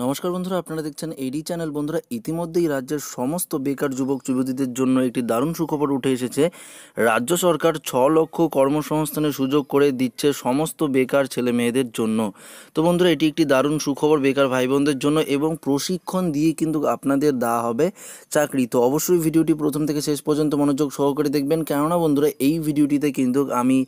নমস্কার বন্ধুরা আপনারা দেখছেন এডি চ্যানেল বন্ধুরা ইতিমধ্যেই রাজ্যের সমস্ত বেকার যুবক যুবতীদের জন্য একটি দারুণ সুখবর উঠে এসেছে রাজ্য সরকার ছ লক্ষ কর্মসংস্থানের সুযোগ করে দিচ্ছে সমস্ত বেকার ছেলে মেয়েদের জন্য তো বন্ধুরা এটি একটি দারুণ সুখবর বেকার ভাই বোনদের জন্য এবং প্রশিক্ষণ দিয়ে কিন্তু আপনাদের দেওয়া হবে চাকরি তো অবশ্যই ভিডিওটি প্রথম থেকে শেষ পর্যন্ত মনোযোগ সহকারে দেখবেন কেননা বন্ধুরা এই ভিডিওটিতে কিন্তু আমি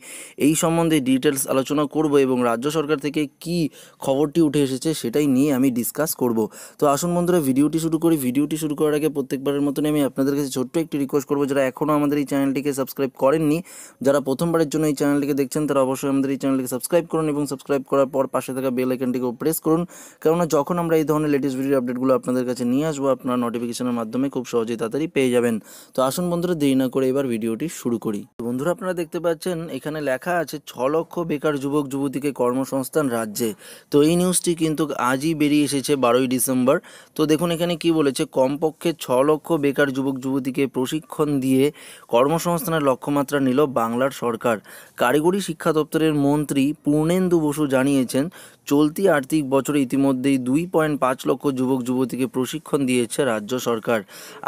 এই সম্বন্ধে ডিটেলস আলোচনা করব এবং রাজ্য সরকার থেকে কি খবরটি উঠে এসেছে সেটাই নিয়ে আমি ডিস ডিসকাস করব তো আসুন বন্ধুরা ভিডিওটি শুরু করি ভিডিওটি শুরু করার আগে প্রত্যেকবারের মতন আমি আপনাদের কাছে ছোট্ট একটি রিকোয়েস্ট করবো যারা এখনও আমাদের এই চ্যানেলটিকে সাবস্ক্রাইব করেননি যারা প্রথমবারের জন্য এই চ্যানেলটিকে দেখছেন তারা অবশ্যই আমাদের এই চ্যানেলটিকে সাবস্ক্রাইব করুন এবং সাবস্ক্রাইব করার পর পাশে থাকা বেল আইকনটিকেও প্রেস করুন কেননা যখন আমরা এই ধরনের লেটেস্ট ভিডিও আপডেটগুলো আপনাদের কাছে নিয়ে আসবো আপনারা নোটিফিকেশনের মাধ্যমে খুব সহজেই তাড়াতাড়ি পেয়ে যাবেন তো আসুন বন্ধুরা দেরি না করে এবার ভিডিওটি শুরু করি বন্ধুরা আপনারা দেখতে পাচ্ছেন এখানে লেখা আছে ছ লক্ষ বেকার যুবক যুবতীকে কর্মসংস্থান রাজ্যে তো এই নিউজটি কিন্তু আজই বেরিয়ে এসেছে রয়েছে বারোই ডিসেম্বর তো দেখুন এখানে কি বলেছে কমপক্ষে ছ লক্ষ বেকার যুবক যুবতীকে প্রশিক্ষণ দিয়ে কর্মসংস্থানের লক্ষ্যমাত্রা নিল বাংলার সরকার কারিগরি শিক্ষা দপ্তরের মন্ত্রী পূর্ণেন্দু বসু জানিয়েছেন চলতি আর্থিক বছরে ইতিমধ্যেই দুই পয়েন্ট পাঁচ লক্ষ যুবক যুবতীকে প্রশিক্ষণ দিয়েছে রাজ্য সরকার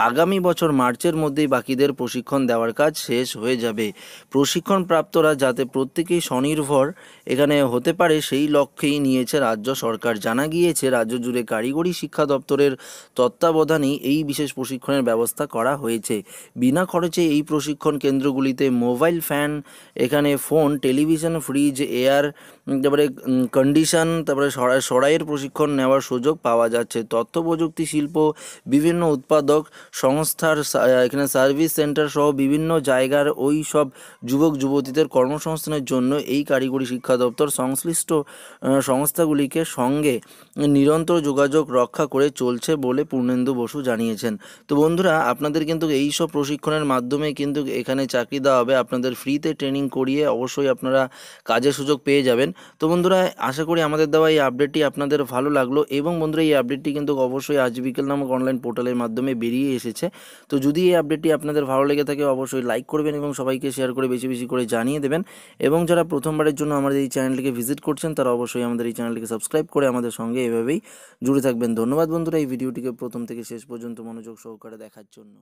আগামী বছর মার্চের মধ্যেই বাকিদের প্রশিক্ষণ দেওয়ার কাজ শেষ হয়ে যাবে প্রশিক্ষণপ্রাপ্তরা যাতে প্রত্যেকেই স্বনির্ভর এখানে হতে পারে সেই লক্ষ্যেই নিয়েছে রাজ্য সরকার জানা গিয়েছে রাজ্য জুড়ে কারিগরি শিক্ষা দপ্তরের তত্ত্বাবধানেই এই বিশেষ প্রশিক্ষণের ব্যবস্থা করা হয়েছে বিনা খরচে এই প্রশিক্ষণ কেন্দ্রগুলিতে মোবাইল ফ্যান এখানে ফোন টেলিভিশন ফ্রিজ এয়ার তারপরে কন্ডিশন তারপরে সরাইয়ের প্রশিক্ষণ নেওয়ার সুযোগ পাওয়া যাচ্ছে তথ্য প্রযুক্তি শিল্প বিভিন্ন উৎপাদক সংস্থার এখানে সার্ভিস সেন্টার সহ বিভিন্ন জায়গার ওই সব যুবক যুবতীদের কর্মসংস্থানের জন্য এই কারিগরি শিক্ষা দপ্তর সংশ্লিষ্ট সংস্থাগুলিকে সঙ্গে নিরন্তর যোগাযোগ রক্ষা করে চলছে বলে পূর্ণেন্দু বসু জানিয়েছেন তো বন্ধুরা আপনাদের কিন্তু এই সব প্রশিক্ষণের মাধ্যমে কিন্তু এখানে চাকরি দেওয়া হবে আপনাদের ফ্রিতে ট্রেনিং করিয়ে অবশ্যই আপনারা কাজের সুযোগ পেয়ে যাবেন তো বন্ধুরা আশা করি আমাদের দেওয়া এই আপডেটটি আপনাদের ভালো লাগলো এবং বন্ধুরা এই আপডেটটি কিন্তু অবশ্যই আজ বিকেল নামক অনলাইন পোর্টালের মাধ্যমে বেরিয়ে এসেছে তো যদি এই আপডেটটি আপনাদের ভালো লেগে থাকে অবশ্যই লাইক করবেন এবং সবাইকে শেয়ার করে বেশি বেশি করে জানিয়ে দেবেন এবং যারা প্রথমবারের জন্য আমাদের এই চ্যানেলটিকে ভিজিট করছেন তারা অবশ্যই আমাদের এই চ্যানেলটিকে সাবস্ক্রাইব করে আমাদের সঙ্গে এভাবেই জুড়ে থাকবেন ধন্যবাদ বন্ধুরা এই ভিডিওটিকে প্রথম থেকে শেষ পর্যন্ত মনোযোগ সহকারে দেখার জন্য